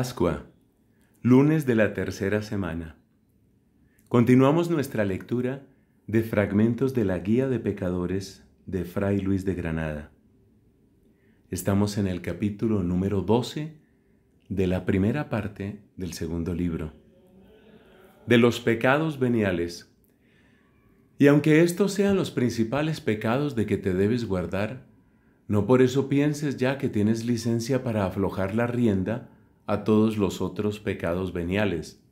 Pascua, lunes de la tercera semana. Continuamos nuestra lectura de fragmentos de la Guía de Pecadores de Fray Luis de Granada. Estamos en el capítulo número 12 de la primera parte del segundo libro. De los pecados veniales. Y aunque estos sean los principales pecados de que te debes guardar, no por eso pienses ya que tienes licencia para aflojar la rienda a todos los otros pecados veniales.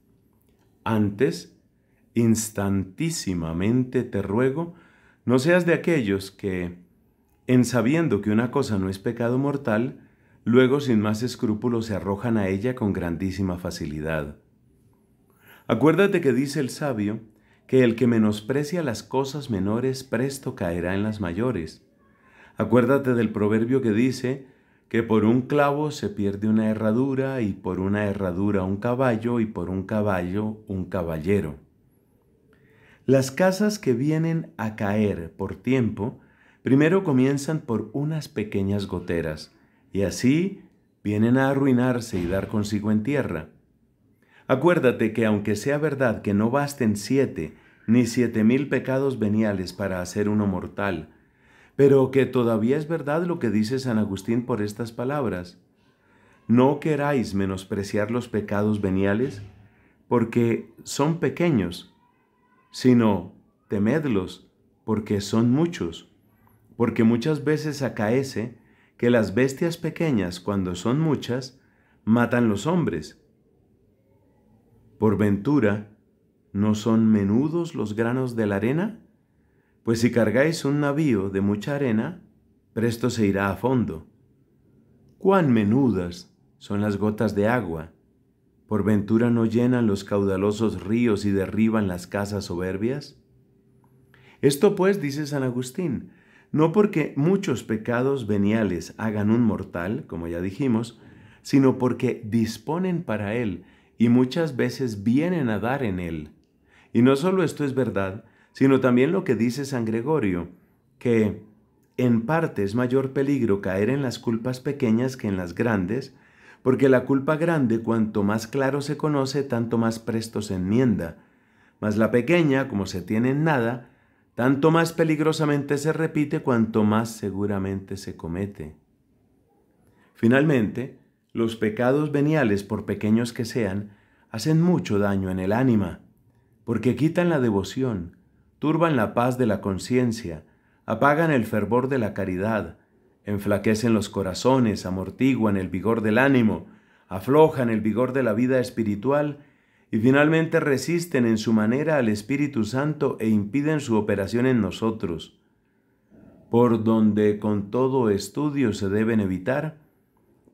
Antes, instantísimamente te ruego, no seas de aquellos que, en sabiendo que una cosa no es pecado mortal, luego sin más escrúpulos se arrojan a ella con grandísima facilidad. Acuérdate que dice el sabio, que el que menosprecia las cosas menores presto caerá en las mayores. Acuérdate del proverbio que dice, que por un clavo se pierde una herradura y por una herradura un caballo y por un caballo un caballero. Las casas que vienen a caer por tiempo, primero comienzan por unas pequeñas goteras y así vienen a arruinarse y dar consigo en tierra. Acuérdate que aunque sea verdad que no basten siete ni siete mil pecados veniales para hacer uno mortal, pero que todavía es verdad lo que dice San Agustín por estas palabras. No queráis menospreciar los pecados veniales, porque son pequeños, sino temedlos, porque son muchos, porque muchas veces acaece que las bestias pequeñas, cuando son muchas, matan los hombres. Por ventura, ¿no son menudos los granos de la arena? Pues si cargáis un navío de mucha arena, presto se irá a fondo. Cuán menudas son las gotas de agua. ¿Por ventura no llenan los caudalosos ríos y derriban las casas soberbias? Esto pues, dice San Agustín, no porque muchos pecados veniales hagan un mortal, como ya dijimos, sino porque disponen para él y muchas veces vienen a dar en él. Y no solo esto es verdad, sino también lo que dice San Gregorio, que en parte es mayor peligro caer en las culpas pequeñas que en las grandes, porque la culpa grande cuanto más claro se conoce, tanto más presto se enmienda, mas la pequeña, como se tiene en nada, tanto más peligrosamente se repite cuanto más seguramente se comete. Finalmente, los pecados veniales, por pequeños que sean, hacen mucho daño en el ánima, porque quitan la devoción, turban la paz de la conciencia, apagan el fervor de la caridad, enflaquecen los corazones, amortiguan el vigor del ánimo, aflojan el vigor de la vida espiritual y finalmente resisten en su manera al Espíritu Santo e impiden su operación en nosotros. Por donde con todo estudio se deben evitar,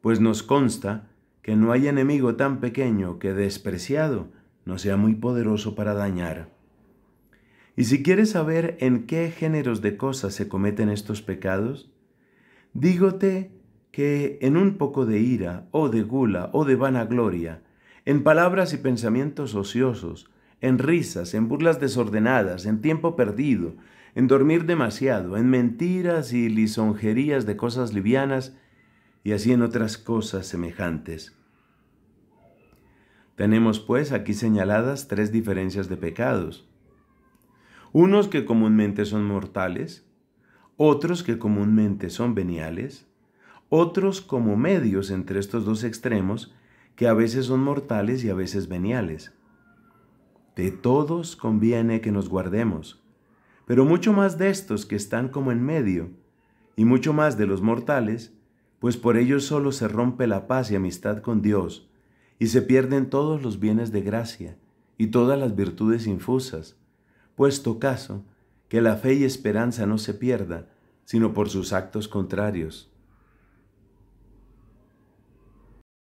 pues nos consta que no hay enemigo tan pequeño que despreciado no sea muy poderoso para dañar. Y si quieres saber en qué géneros de cosas se cometen estos pecados, dígote que en un poco de ira, o de gula, o de vanagloria, en palabras y pensamientos ociosos, en risas, en burlas desordenadas, en tiempo perdido, en dormir demasiado, en mentiras y lisonjerías de cosas livianas, y así en otras cosas semejantes. Tenemos pues aquí señaladas tres diferencias de pecados unos que comúnmente son mortales, otros que comúnmente son veniales, otros como medios entre estos dos extremos que a veces son mortales y a veces veniales. De todos conviene que nos guardemos, pero mucho más de estos que están como en medio, y mucho más de los mortales, pues por ellos solo se rompe la paz y amistad con Dios, y se pierden todos los bienes de gracia y todas las virtudes infusas, puesto caso, que la fe y esperanza no se pierda, sino por sus actos contrarios.